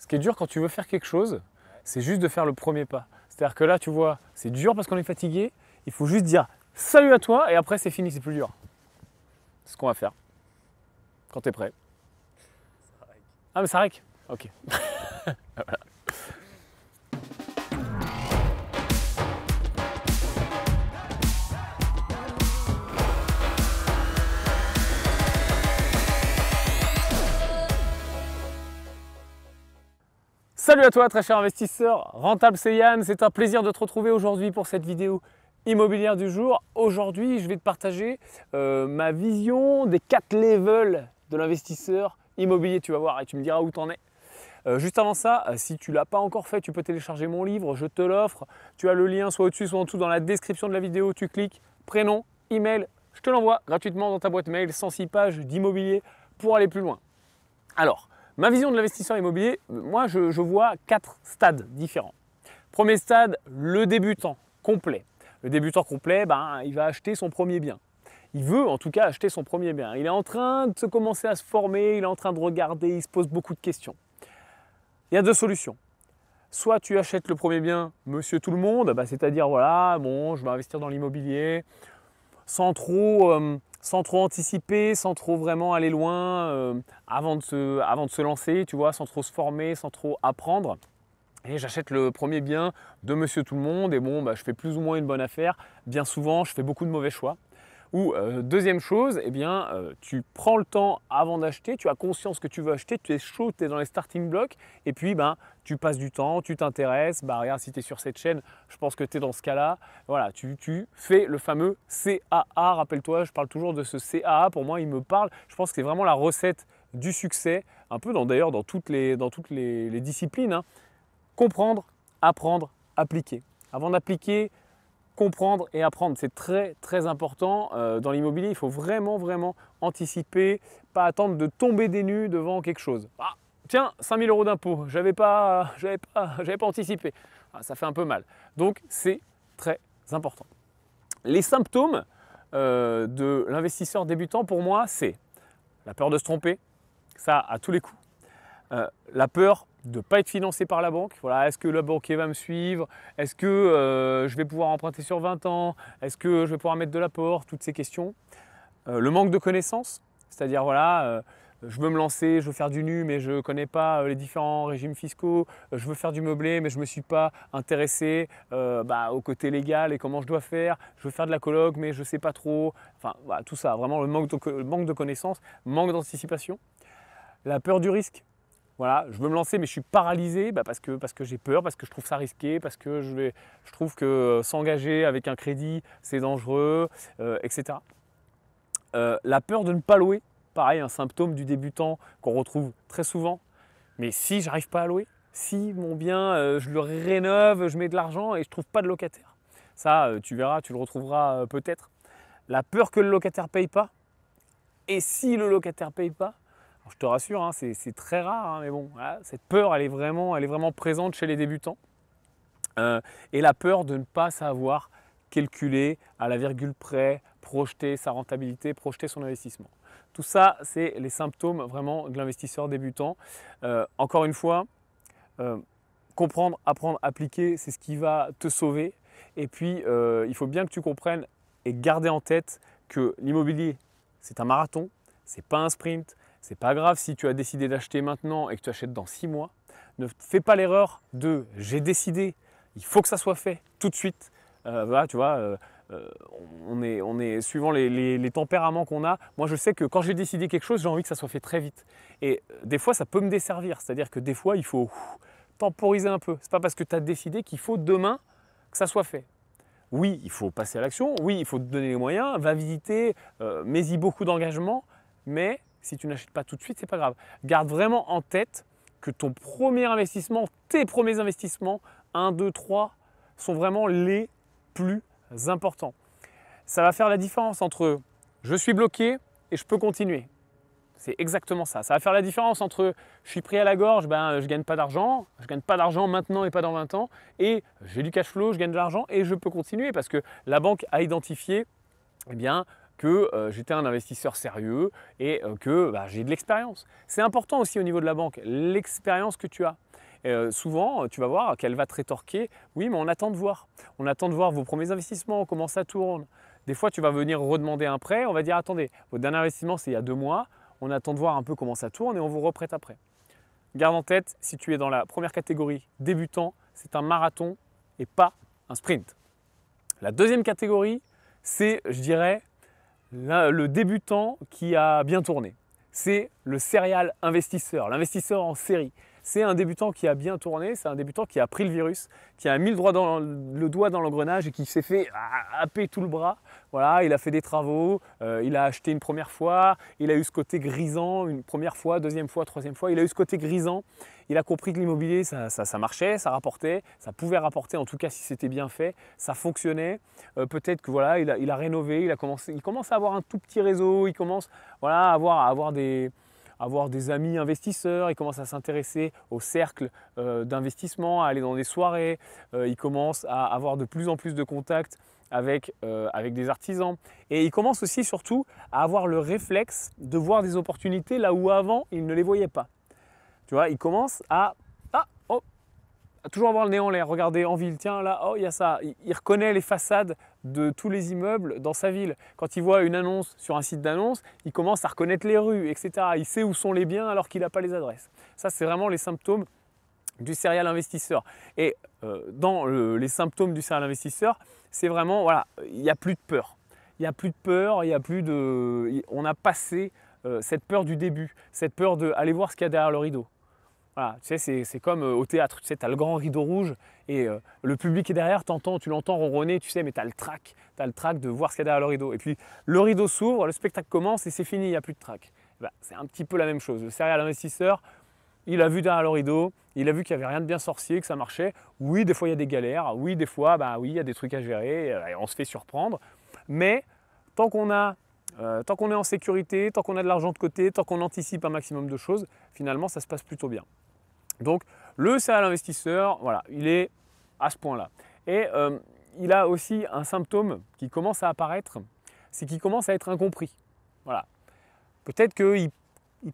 Ce qui est dur quand tu veux faire quelque chose, c'est juste de faire le premier pas. C'est-à-dire que là, tu vois, c'est dur parce qu'on est fatigué. Il faut juste dire salut à toi et après, c'est fini, c'est plus dur. C'est ce qu'on va faire. Quand tu es prêt. Ah, mais ça règle Ok. Ah, Salut à toi très cher investisseur, rentable c'est Yann, c'est un plaisir de te retrouver aujourd'hui pour cette vidéo immobilière du jour. Aujourd'hui je vais te partager euh, ma vision des quatre levels de l'investisseur immobilier, tu vas voir et tu me diras où tu en es. Euh, juste avant ça, euh, si tu l'as pas encore fait, tu peux télécharger mon livre, je te l'offre. Tu as le lien soit au-dessus, soit en dessous dans la description de la vidéo, tu cliques, prénom, email, je te l'envoie gratuitement dans ta boîte mail, 106 pages d'immobilier pour aller plus loin. Alors, Ma vision de l'investisseur immobilier, moi je, vois quatre stades différents. Premier stade, le débutant complet. Le débutant complet, ben, il va acheter son premier bien. Il veut en tout cas acheter son premier bien. Il est en train de se commencer à se former, il est en train de regarder, il se pose beaucoup de questions. Il y a deux solutions soit tu achètes le premier bien, monsieur tout le monde, ben, c'est-à-dire voilà, bon, je vais investir dans l'immobilier sans trop euh, sans trop anticiper, sans trop vraiment aller loin euh, avant, de se, lancer, tu vois, sans trop se former, sans trop apprendre. Et j'achète le premier bien de Monsieur Tout le Monde et bon, bah, je fais plus ou moins une bonne affaire. Bien souvent, je fais beaucoup de mauvais choix. Ou euh, deuxième chose, eh bien, euh, tu prends le temps avant d'acheter, tu as conscience que tu veux acheter, tu es chaud, tu es dans les starting blocks, et puis ben, tu passes du temps, tu t'intéresses, bah regarde si tu es sur cette chaîne, je pense que tu es dans ce cas-là. Voilà, tu, fais le fameux CAA, rappelle-toi, je parle toujours de ce CAA, pour moi il me parle, je pense que c'est vraiment la recette du succès, un peu d'ailleurs dans, toutes les, dans toutes les, disciplines. Hein. Comprendre, apprendre, appliquer. Avant d'appliquer, comprendre et apprendre. C'est très très important euh, dans l'immobilier. Il faut vraiment vraiment anticiper, pas attendre de tomber des nues devant quelque chose. Ah, tiens, 5000 euros d'impôts, j'avais pas, j'avais pas, j'avais pas anticipé. Ah, ça fait un peu mal. Donc c'est très important. Les symptômes euh, de l'investisseur débutant pour moi, c'est la peur de se tromper, ça à tous les coups. Euh, la peur de ne pas être financé par la banque. Voilà, est-ce que le banquier va me suivre Est-ce que euh, je vais pouvoir emprunter sur 20 ans Est-ce que je vais pouvoir mettre de l'apport Toutes ces questions. Euh, le manque de connaissances, c'est-à-dire voilà, euh, je veux me lancer, je veux faire du nu, mais je ne connais pas les différents régimes fiscaux. je veux faire du meublé, mais je ne me suis pas intéressé bah, au côté légal et comment je dois faire. Je veux faire de la colloque, mais je ne sais pas trop. Enfin, voilà, tout ça, vraiment le manque de, le manque de connaissances, manque d'anticipation. La peur du risque, voilà, je veux me lancer, mais je suis paralysé bah, parce que, parce que j'ai peur, parce que je trouve ça risqué, parce que je, trouve que euh, s'engager avec un crédit, c'est dangereux, euh, etc. Euh, la peur de ne pas louer, pareil, un symptôme du débutant qu'on retrouve très souvent. Mais si j'arrive pas à louer, si mon bien, je le rénove, je mets de l'argent et je trouve pas de locataire. Ça, tu verras, tu le retrouveras peut-être. La peur que le locataire paye pas. Et si le locataire paye pas, je te rassure, hein, c'est très rare, hein, mais bon, cette peur, elle est, vraiment, présente chez les débutants. Euh, et la peur de ne pas savoir calculer à la virgule près, projeter sa rentabilité, projeter son investissement. Tout ça, c'est les symptômes vraiment de l'investisseur débutant. Euh, encore une fois, euh, comprendre, apprendre, appliquer, c'est ce qui va te sauver. Et puis, il faut bien que tu comprennes et garder en tête que l'immobilier, c'est un marathon, c'est pas un sprint, c'est pas grave si tu as décidé d'acheter maintenant et que tu achètes dans 6 mois. Ne fais pas l'erreur de j'ai décidé, il faut que ça soit fait tout de suite. Euh, tu vois, euh, euh, on, est, suivant les, tempéraments qu'on a. Moi, je sais que quand j'ai décidé quelque chose, j'ai envie que ça soit fait très vite. Et des fois, ça peut me desservir. C'est-à-dire que des fois, il faut temporiser un peu. C'est pas parce que tu as décidé qu'il faut demain que ça soit fait. Oui, il faut passer à l'action. Oui, il faut te donner les moyens. Va visiter. mets y beaucoup d'engagement. Mais si tu n'achètes pas tout de suite, c'est pas grave. Garde vraiment en tête que ton premier investissement, tes premiers investissements, 1, 2, 3, sont vraiment les plus importants. Ça va faire la différence entre je suis bloqué et je peux continuer. C'est exactement ça. Ça va faire la différence entre je suis pris à la gorge, ben, je gagne pas d'argent, je gagne pas d'argent maintenant et pas dans 20 ans, et j'ai du cash flow, je gagne de l'argent et je peux continuer parce que la banque a identifié eh bien, que euh, j'étais un investisseur sérieux et euh, que bah, j'ai de l'expérience. C'est important aussi au niveau de la banque, l'expérience que tu as. Euh, souvent, tu vas voir qu'elle va te rétorquer Oui, mais on attend de voir. On attend de voir vos premiers investissements, comment ça tourne. Des fois, tu vas venir redemander un prêt on va dire Attendez, votre dernier investissement, c'est il y a deux mois. On attend de voir un peu comment ça tourne et on vous reprête après. Garde en tête, si tu es dans la première catégorie débutant, c'est un marathon et pas un sprint. La deuxième catégorie, c'est, je dirais, le débutant qui a bien tourné. C'est le serial investisseur, l'investisseur en série. C'est un débutant qui a bien tourné, c'est un débutant qui a pris le virus, qui a mis le, dans, le doigt dans l'engrenage et qui s'est fait happer tout le bras. Voilà, il a fait des travaux, euh, il a acheté une première fois, il a eu ce côté grisant une première fois, deuxième fois, troisième fois, il a eu ce côté grisant. Il a compris que l'immobilier, ça, marchait, ça rapportait, ça pouvait rapporter, en tout cas si c'était bien fait, ça fonctionnait. Euh, peut-être que voilà, il a, rénové, il a commencé, il commence à avoir un tout petit réseau, il commence voilà, à avoir des, avoir des amis investisseurs, il commence à s'intéresser au cercle euh, d'investissement, à aller dans des soirées, euh, il commence à avoir de plus en plus de contacts avec, euh, des artisans. Et il commence aussi surtout à avoir le réflexe de voir des opportunités là où avant il ne les voyait pas. Tu vois, il commence ah, oh, à toujours avoir le nez en l'air. Regardez en ville, tiens là, oh il y a ça. Il, reconnaît les façades de tous les immeubles dans sa ville. Quand il voit une annonce sur un site d'annonce, il commence à reconnaître les rues, etc. Il sait où sont les biens alors qu'il n'a pas les adresses. Ça, c'est vraiment les symptômes du serial investisseur. Et euh, dans les symptômes du serial investisseur, c'est vraiment, voilà, il n'y a plus de peur. Il n'y a plus de peur, il n'y a plus de... On a passé euh, cette peur du début, cette peur de aller voir ce qu'il y a derrière le rideau. Voilà, tu sais, c'est comme euh, au théâtre, tu sais, tu as le grand rideau rouge et euh, le public est derrière, t'entends, tu l'entends ronronner, tu sais, mais tu as le trac, tu as le trac de voir ce qu'il y a derrière le rideau. Et puis le rideau s'ouvre, le spectacle commence et c'est fini, il n'y a plus de trac. Eh ben, c'est un petit peu la même chose. Le serial l'investisseur, il a vu derrière le rideau, il a vu qu'il n'y avait rien de bien sorcier, que ça marchait. Oui, des fois il y a des galères, oui, des fois, bah oui, il y a des trucs à gérer, euh, et on se fait surprendre. Mais tant qu'on a euh, tant qu'on est en sécurité, tant qu'on a de l'argent de côté, tant qu'on anticipe un maximum de choses, finalement, ça se passe plutôt bien. Donc, le à investisseur, voilà, il est à ce point-là. Et euh, il a aussi un symptôme qui commence à apparaître, c'est qu'il commence à être incompris. Voilà. Peut-être qu'il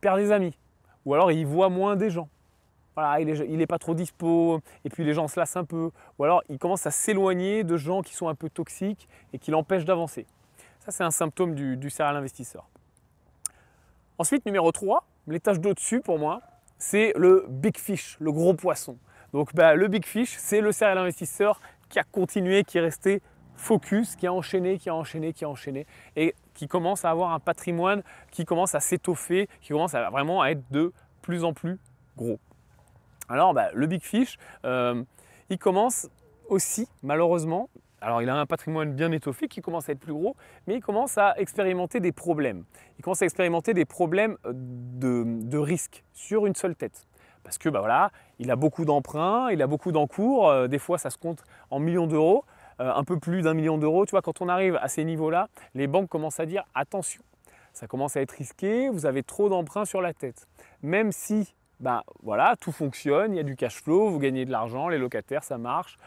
perd des amis, ou alors il voit moins des gens. Voilà, il n'est pas trop dispo, et puis les gens se lassent un peu, ou alors il commence à s'éloigner de gens qui sont un peu toxiques et qui l'empêchent d'avancer c'est un symptôme du, du serial investisseur. Ensuite, numéro 3, l'étage d'au-dessus pour moi, c'est le big fish, le gros poisson. Donc bah, le big fish, c'est le serial investisseur qui a continué, qui est resté focus, qui a enchaîné, qui a enchaîné, qui a enchaîné, et qui commence à avoir un patrimoine qui commence à s'étoffer, qui commence à vraiment à être de plus en plus gros. Alors bah, le big fish, euh, il commence aussi malheureusement alors il a un patrimoine bien étoffé qui commence à être plus gros, mais il commence à expérimenter des problèmes. Il commence à expérimenter des problèmes euh, de, risque sur une seule tête. Parce que ben voilà, il a beaucoup d'emprunts, il a beaucoup d'encours, euh, des fois ça se compte en millions d'euros, euh, un peu plus d'un million d'euros. Tu vois, quand on arrive à ces niveaux-là, les banques commencent à dire attention, ça commence à être risqué, vous avez trop d'emprunts sur la tête. Même si bah, voilà, tout fonctionne, il y a du cash flow, vous gagnez de l'argent, les locataires, ça marche,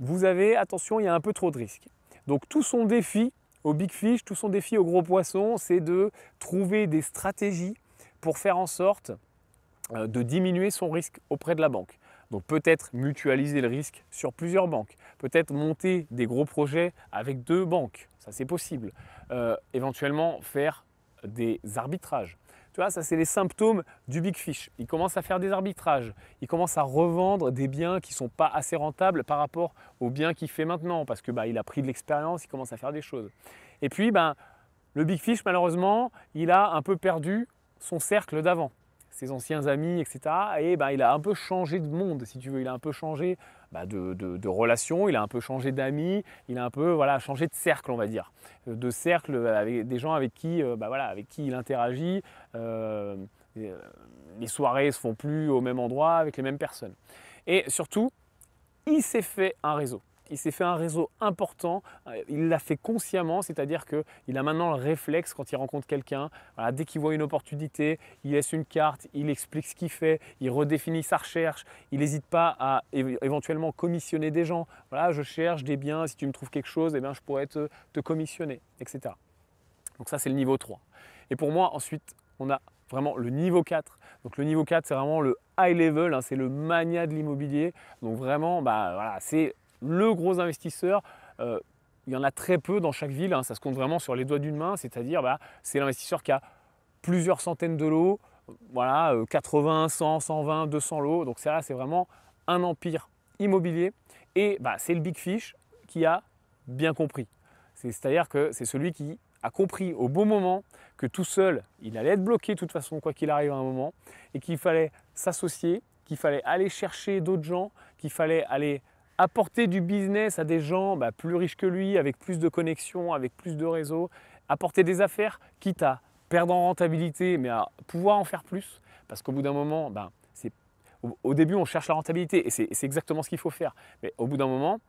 vous avez, attention, il y a un peu trop de risques. Donc tout son défi au big fish, tout son défi au gros poisson, c'est de trouver des stratégies pour faire en sorte euh, de diminuer son risque auprès de la banque. Donc peut-être mutualiser le risque sur plusieurs banques, peut-être monter des gros projets avec deux banques, ça c'est possible. Euh, éventuellement faire des arbitrages. Tu ça c'est les symptômes du big fish. Il commence à faire des arbitrages, il commence à revendre des biens qui ne sont pas assez rentables par rapport aux biens qu'il fait maintenant parce que bah, il a pris de l'expérience, il commence à faire des choses. Et puis bah, le big fish malheureusement, il a un peu perdu son cercle d'avant, ses anciens amis, etc. Et bah, il a un peu changé de monde, si tu veux. Il a un peu changé bah, de, de, relations, il a un peu changé d'amis, il a un peu voilà, changé de cercle, on va dire. De cercle avec des gens avec qui, euh, bah, avec qui il interagit, euh, euh, les soirées se font plus au même endroit avec les mêmes personnes. Et surtout, il s'est fait un réseau. Il s'est fait un réseau important, euh, il l'a fait consciemment, c'est-à-dire qu'il a maintenant le réflexe quand il rencontre quelqu'un, dès qu'il voit une opportunité, il laisse une carte, il explique ce qu'il fait, il redéfinit sa recherche, il n'hésite pas à éventuellement commissionner des gens. Voilà, je cherche des biens, si tu me trouves quelque chose, eh bien, je pourrais te, te commissionner, etc. Donc ça c'est le niveau 3. Et pour moi ensuite, on a vraiment le niveau 4. Donc le niveau 4, c'est vraiment le high level, hein, c'est le mania de l'immobilier. Donc vraiment, bah, voilà, c'est le gros investisseur. Euh, il y en a très peu dans chaque ville, hein. ça se compte vraiment sur les doigts d'une main, c'est-à-dire bah, c'est l'investisseur qui a plusieurs centaines de lots, voilà, 80, 100, 120, 200 lots. Donc ça, c'est vraiment un empire immobilier. Et bah, c'est le big fish qui a bien compris. C'est-à-dire que c'est celui qui a compris au bon moment que tout seul, il allait être bloqué de toute façon, quoi qu'il arrive à un moment, et qu'il fallait s'associer, qu'il fallait aller chercher d'autres gens, qu'il fallait aller apporter du business à des gens bah, plus riches que lui, avec plus de connexions, avec plus de réseaux, apporter des affaires, quitte à perdre en rentabilité, mais à pouvoir en faire plus, parce qu'au bout d'un moment, bah, au, début, on cherche la rentabilité et c'est exactement ce qu'il faut faire. Mais au bout d'un moment,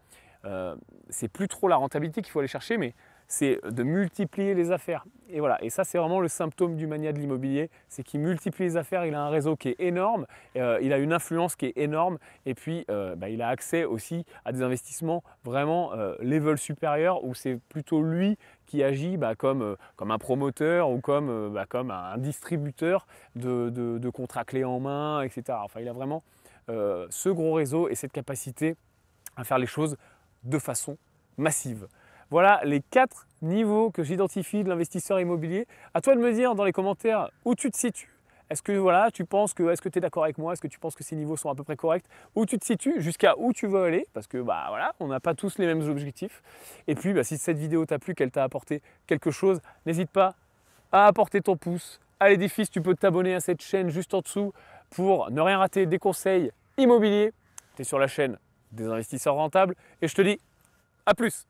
euh, c'est plus trop la rentabilité qu'il faut aller chercher, mais c'est de multiplier les affaires. Et voilà, et ça c'est vraiment le symptôme du mania de l'immobilier, c'est qu'il multiplie les affaires, il a un réseau qui est énorme, euh, il a une influence qui est énorme, et puis euh, bah, il a accès aussi à des investissements vraiment euh, level supérieur, où c'est plutôt lui qui agit bah, comme, un promoteur ou comme, bah, un distributeur de, de, contrats clés en main, etc. Enfin, il a vraiment ce gros réseau et cette capacité à faire les choses de façon massive. Voilà les quatre niveaux que j'identifie de l'investisseur immobilier. À toi de me dire dans les commentaires où tu te situes. Est-ce que voilà, tu penses que est-ce que tu es d'accord avec moi Est-ce que tu penses que ces niveaux sont à peu près corrects Où tu te situes Jusqu'à où tu veux aller Parce que bah voilà, on n'a pas tous les mêmes objectifs. Et puis bah, si cette vidéo t'a plu, qu'elle t'a apporté quelque chose, n'hésite pas à apporter ton pouce. À l'édifice, tu peux t'abonner à cette chaîne juste en dessous pour ne rien rater des conseils immobiliers. Tu es sur la chaîne des investisseurs rentables et je te dis à plus.